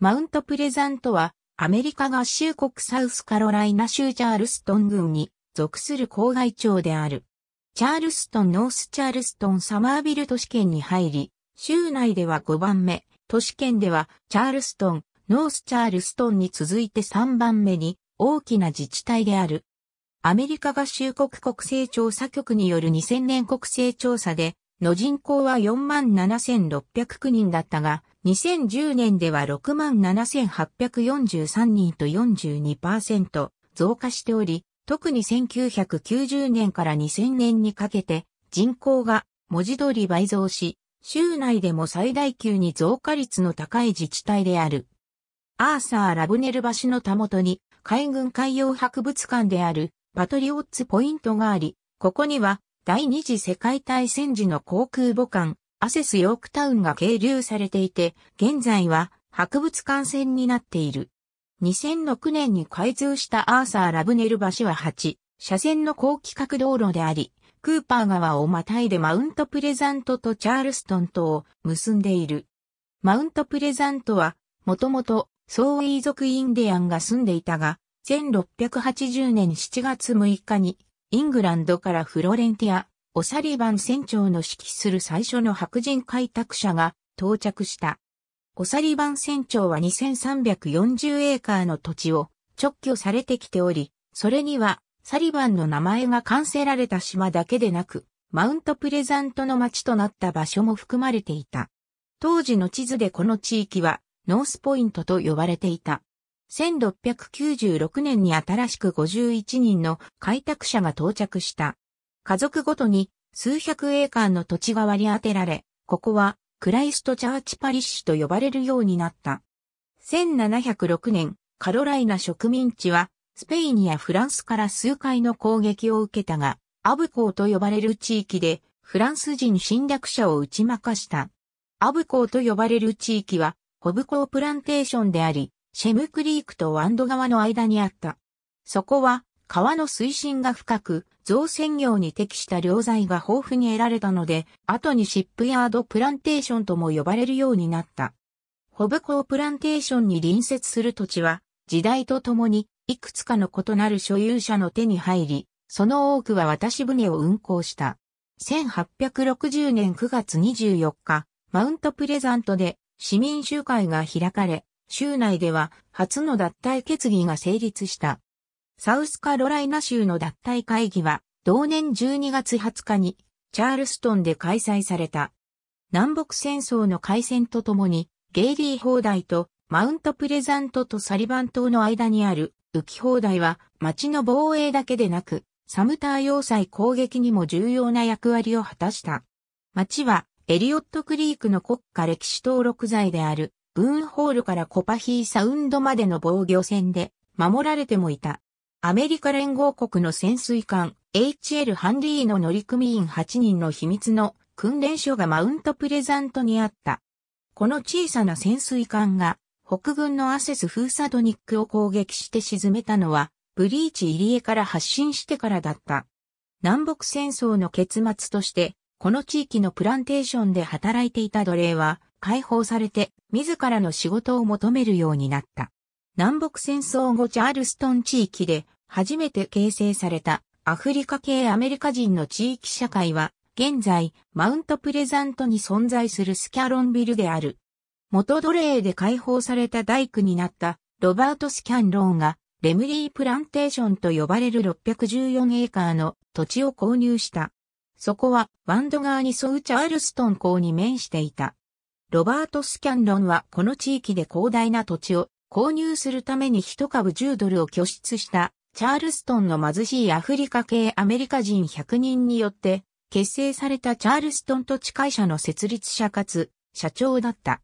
マウントプレザントは、アメリカ合衆国サウスカロライナ州チャールストン郡に属する郊外町である。チャールストンノースチャールストンサマービル都市圏に入り、州内では5番目、都市圏ではチャールストン、ノースチャールストンに続いて3番目に大きな自治体である。アメリカ合衆国国勢調査局による2000年国勢調査で、の人口は47,609人だったが、2010年では67,843人と42%増加しており、特に1990年から2000年にかけて人口が文字通り倍増し、州内でも最大級に増加率の高い自治体である。アーサー・ラブネル橋のたもとに海軍海洋博物館であるパトリオッツポイントがあり、ここには第二次世界大戦時の航空母艦アセスヨークタウンが係留されていて、現在は博物館線になっている。2006年に開通したアーサー・ラブネル橋は8、車線の高規格道路であり、クーパー川をまたいでマウントプレザントとチャールストンとを結んでいる。マウントプレザントは、もともと、ソーイ族インディアンが住んでいたが、1680年7月6日に、イングランドからフロレンティア、オサリバン船長の指揮する最初の白人開拓者が到着した。オサリバン船長は2340エーカーの土地を直居されてきており、それにはサリバンの名前が完成られた島だけでなく、マウントプレザントの町となった場所も含まれていた。当時の地図でこの地域はノースポイントと呼ばれていた。1696年に新しく51人の開拓者が到着した。家族ごとに数百栄間の土地が割り当てられ、ここはクライストチャーチパリッシュと呼ばれるようになった。1706年、カロライナ植民地は、スペインやフランスから数回の攻撃を受けたが、アブコーと呼ばれる地域で、フランス人侵略者を打ち負かした。アブコーと呼ばれる地域は、ホブコープランテーションであり、シェムクリークとワンド川の間にあった。そこは、川の水深が深く、造船業に適した良材が豊富に得られたので、後にシップヤードプランテーションとも呼ばれるようになった。ホブコープランテーションに隣接する土地は、時代とともに、いくつかの異なる所有者の手に入り、その多くは渡し船を運航した。1860年9月24日、マウントプレザントで市民集会が開かれ、州内では初の脱退決議が成立した。サウスカロライナ州の脱退会議は、同年12月20日に、チャールストンで開催された。南北戦争の開戦とともに、ゲイリー砲台とマウントプレザントとサリバン島の間にある浮き砲台は町の防衛だけでなく、サムター要塞攻撃にも重要な役割を果たした。町はエリオットクリークの国家歴史登録材であるブーンホールからコパヒーサウンドまでの防御線で守られてもいた。アメリカ連合国の潜水艦 HL ハンリーの乗組員8人の秘密の訓練所がマウントプレザントにあった。この小さな潜水艦が北軍のアセス・フーサドニックを攻撃して沈めたのはブリーチ入江から発進してからだった。南北戦争の結末として、この地域のプランテーションで働いていた奴隷は解放されて自らの仕事を求めるようになった。南北戦争後チャールストン地域で初めて形成されたアフリカ系アメリカ人の地域社会は、現在、マウントプレザントに存在するスキャロンビルである。元奴隷で解放された大工になったロバート・スキャンローが、レムリープランテーションと呼ばれる614エーカーの土地を購入した。そこはワンド川に沿うチャールストン港に面していた。ロバート・スキャンロンはこの地域で広大な土地を購入するために一株10ドルを拠出したチャールストンの貧しいアフリカ系アメリカ人100人によって結成されたチャールストン土地会社の設立者かつ社長だった。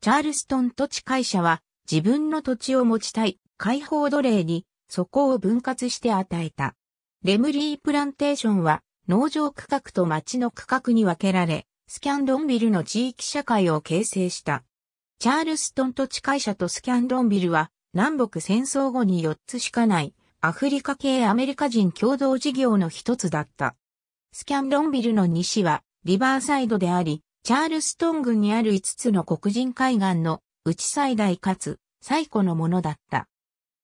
チャールストン土地会社は自分の土地を持ちたい解放奴隷にそこを分割して与えた。レムリープランテーションは農場区画と町の区画に分けられ、スキャンドンビルの地域社会を形成した。チャールストン土地会社とスキャンドンビルは南北戦争後に4つしかないアフリカ系アメリカ人共同事業の一つだった。スキャンロンビルの西はリバーサイドであり、チャールストン郡にある5つの黒人海岸のうち最大かつ最古のものだった。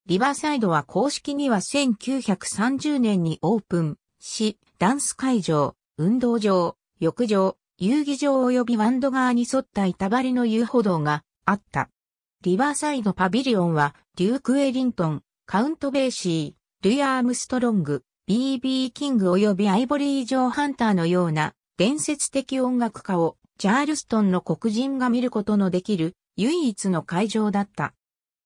リバーサイドは公式には1930年にオープンし、ダンス会場、運動場、浴場、遊技場及びワンド側に沿った板張りの遊歩道があった。リバーサイドパビリオンはデューク・エリントン、カウント・ベイシー、ルイ・アームストロング、B.B. キング及びアイボリー・ジョー・ハンターのような伝説的音楽家をチャールストンの黒人が見ることのできる唯一の会場だった。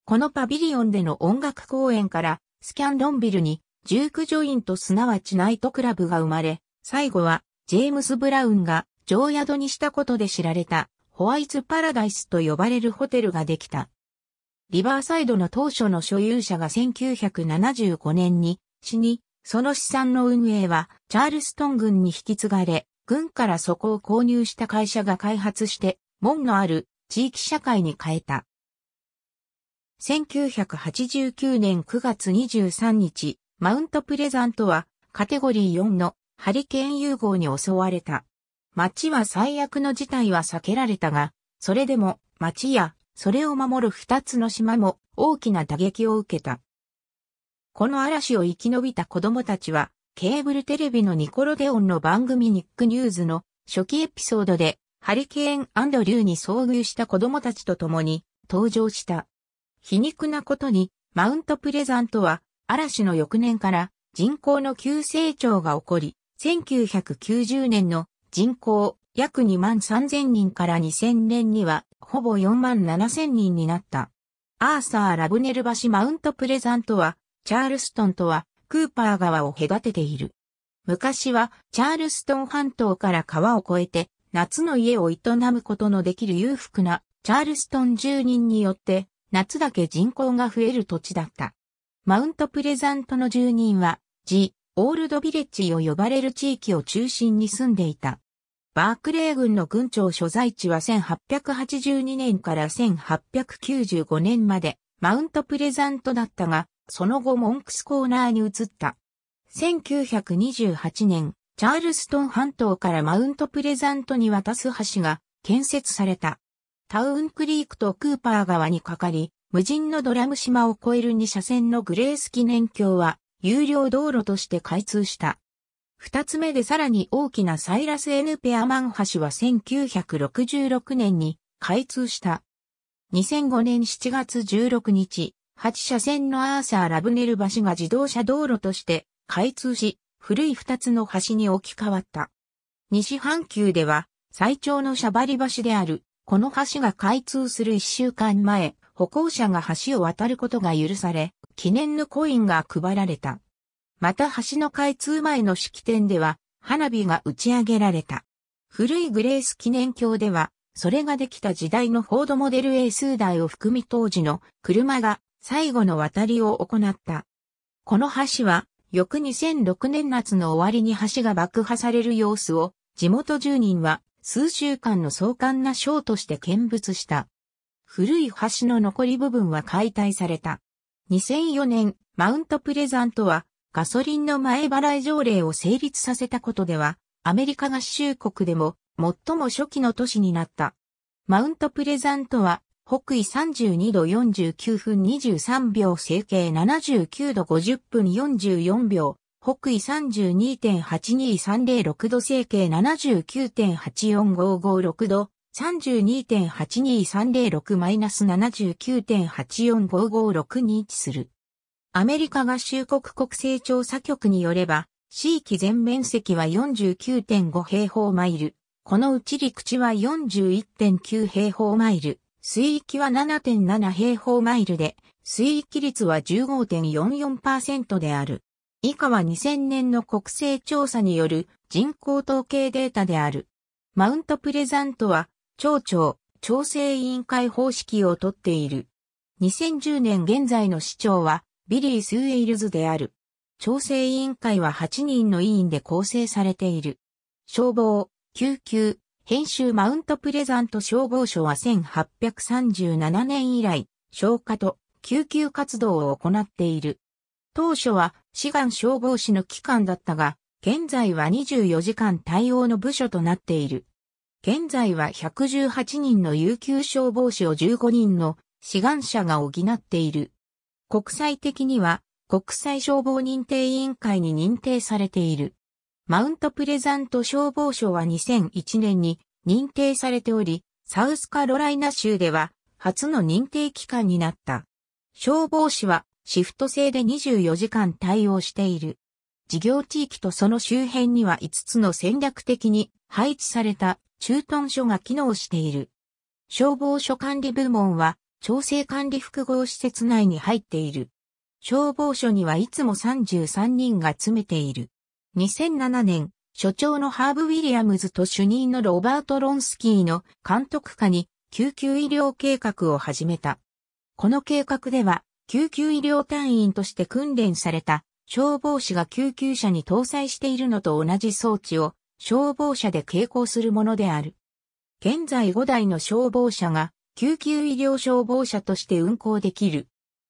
このパビリオンでの音楽公演からスキャンロンビルにジューク・ジョイントすなわちナイトクラブが生まれ、最後はジェームス・ブラウンが常宿にしたことで知られたホワイトパラダイスと呼ばれるホテルができた。リバーサイドの当初の所有者が1975年に死に、その資産の運営はチャールストン軍に引き継がれ、軍からそこを購入した会社が開発して、門のある地域社会に変えた。1989年9月23日、マウントプレザントはカテゴリー4のハリケーン融合に襲われた。街は最悪の事態は避けられたが、それでも街やそれを守る二つの島も大きな打撃を受けた。この嵐を生き延びた子供たちは、ケーブルテレビのニコロデオンの番組ニックニューズの初期エピソードで、ハリケーン・アンドリューに遭遇した子供たちと共に登場した。皮肉なことに、マウントプレザントは、嵐の翌年から人口の急成長が起こり、1990年の人口約2万3000人から2000年にはほぼ4万7千人になった。アーサー・ラブネル橋マウントプレザントは、チャールストンとは、クーパー川を隔てている。昔は、チャールストン半島から川を越えて、夏の家を営むことのできる裕福な、チャールストン住人によって、夏だけ人口が増える土地だった。マウントプレザントの住人は、ジ・オールドビレッジを呼ばれる地域を中心に住んでいた。バークレー軍の軍庁所在地は1882年から1895年までマウントプレザントだったが、その後モンクスコーナーに移った。1928年、チャールストン半島からマウントプレザントに渡す橋が建設された。タウンクリークとクーパー川にかかり、無人のドラム島を越える2車線のグレース記念橋は有料道路として開通した。二つ目でさらに大きなサイラス・エヌ・ペアマン橋は1966年に開通した。2005年7月16日、8車線のアーサー・ラブネル橋が自動車道路として開通し、古い二つの橋に置き換わった。西半球では最長のシャバリ橋である、この橋が開通する一週間前、歩行者が橋を渡ることが許され、記念のコインが配られた。また橋の開通前の式典では花火が打ち上げられた。古いグレース記念橋では、それができた時代のフォードモデル A 数台を含み当時の車が最後の渡りを行った。この橋は、翌2006年夏の終わりに橋が爆破される様子を、地元住人は数週間の壮観なショーとして見物した。古い橋の残り部分は解体された。2004年、マウントプレザントはガソリンの前払い条例を成立させたことでは、アメリカ合衆国でも最も初期の都市になった。マウントプレザントは、北緯32度49分23秒整形79度50分44秒、北緯32.82306度整形79.84556度、32.82306-79.84556に位置する。アメリカ合衆国国勢調査局によれば、地域全面積は49.5平方マイル。このうち陸地は41.9平方マイル。水域は7.7平方マイルで、水域率は15.44%である。以下は2000年の国勢調査による人口統計データである。マウントプレザントは、町長、調整委員会方式をとっている。2010年現在の市長は、ビリー・スーエイルズである。調整委員会は8人の委員で構成されている。消防、救急、編集マウントプレザント消防署は1837年以来、消火と救急活動を行っている。当初は、志願消防士の機関だったが、現在は24時間対応の部署となっている。現在は118人の有給消防士を15人の志願者が補っている。国際的には国際消防認定委員会に認定されている。マウントプレザント消防署は2001年に認定されており、サウスカロライナ州では初の認定機関になった。消防士はシフト制で24時間対応している。事業地域とその周辺には5つの戦略的に配置された駐屯所が機能している。消防署管理部門は調整管理複合施設内に入っている。消防署にはいつも33人が詰めている。2007年、所長のハーブ・ウィリアムズと主任のロバート・ロンスキーの監督下に救急医療計画を始めた。この計画では、救急医療隊員として訓練された消防士が救急車に搭載しているのと同じ装置を消防車で携行するものである。現在5台の消防車が救急医療消防車として運行できる。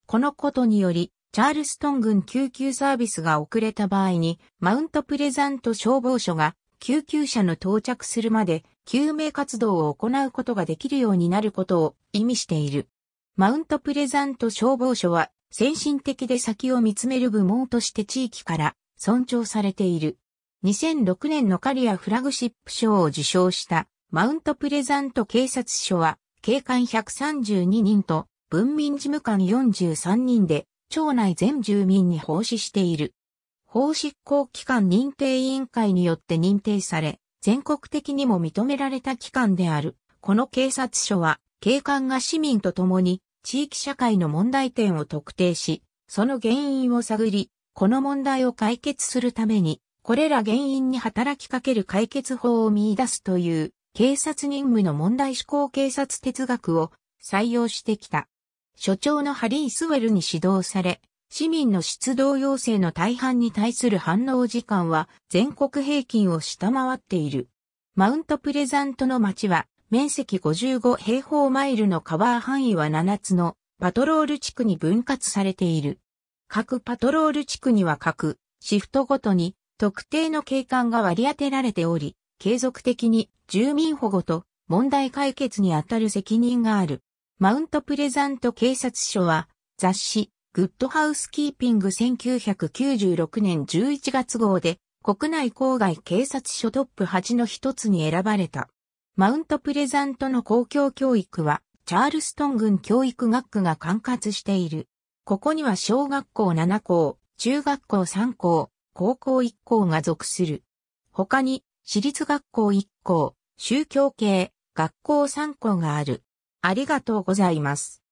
このことにより、チャールストン郡救急サービスが遅れた場合に、マウントプレザント消防署が救急車の到着するまで救命活動を行うことができるようになることを意味している。マウントプレザント消防署は先進的で先を見つめる部門として地域から尊重されている。2006年のカリアフラグシップ賞を受賞したマウントプレザント警察署は警官132人と文民事務官43人で、町内全住民に奉仕している。法執行機関認定委員会によって認定され、全国的にも認められた機関である。この警察署は、警官が市民と共に地域社会の問題点を特定し、その原因を探り、この問題を解決するために、これら原因に働きかける解決法を見出すという警察任務の問題思考警察哲学を採用してきた。所長のハリー・スウェルに指導され、市民の出動要請の大半に対する反応時間は全国平均を下回っている。マウントプレザントの町は面積55平方マイルのカバー範囲は7つのパトロール地区に分割されている。各パトロール地区には各シフトごとに特定の警官が割り当てられており、継続的に住民保護と問題解決にあたる責任がある。マウントプレザント警察署は雑誌グッドハウスキーピング1996年11月号で国内郊外警察署トップ8の一つに選ばれた。マウントプレザントの公共教育はチャールストン郡教育学区が管轄している。ここには小学校7校、中学校3校、高校1校が属する。他に私立学校1校、宗教系、学校3校がある。ありがとうございます。